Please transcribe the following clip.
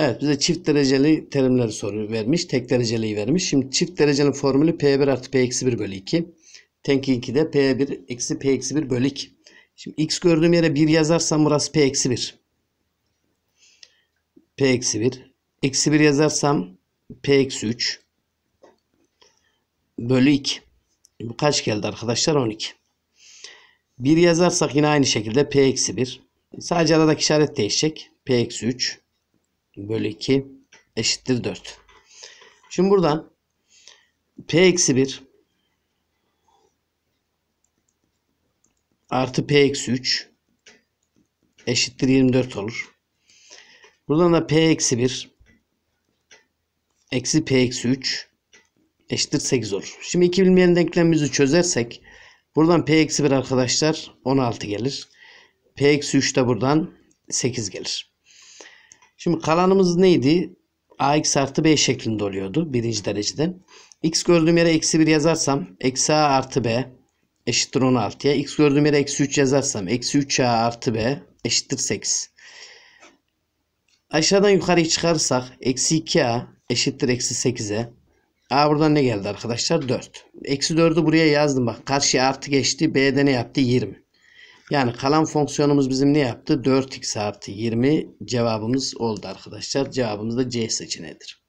Evet bize çift dereceli terimleri soru vermiş. Tek dereceliyi vermiş. Şimdi çift dereceli formülü P1 artı P-1 bölü 2. Tenki 2'de P1 eksi P-1 bölü 2. Şimdi x gördüğüm yere 1 yazarsam burası P-1. P-1. Eksi 1 yazarsam P-3 bölü 2. Bu kaç geldi arkadaşlar? 12. 1 yazarsak yine aynı şekilde P-1. Sadece aradaki işaret değişecek. P-3 bölü 2 eşittir 4. Şimdi buradan P eksi 1 artı P eksi 3 eşittir 24 olur. Buradan da P eksi 1 eksi P eksi 3 eşittir 8 olur. Şimdi iki bilmeyen denklemimizi çözersek buradan P eksi 1 arkadaşlar 16 gelir. P eksi 3 de buradan 8 gelir. Şimdi kalanımız neydi? ax artı b şeklinde oluyordu birinci derecede. x gördüğüm yere eksi 1 yazarsam eksi a artı b eşittir 16'ya. x gördüğüm yere eksi 3 yazarsam eksi 3a artı b eşittir 8. Aşağıdan yukarıya çıkarırsak eksi 2a eşittir eksi 8'e. A buradan ne geldi arkadaşlar? 4. Eksi 4'ü buraya yazdım bak. Karşıya artı geçti. B'de ne yaptı? 20. Yani kalan fonksiyonumuz bizim ne yaptı? 4x artı 20 cevabımız oldu arkadaşlar. Cevabımız da C seçeneğidir.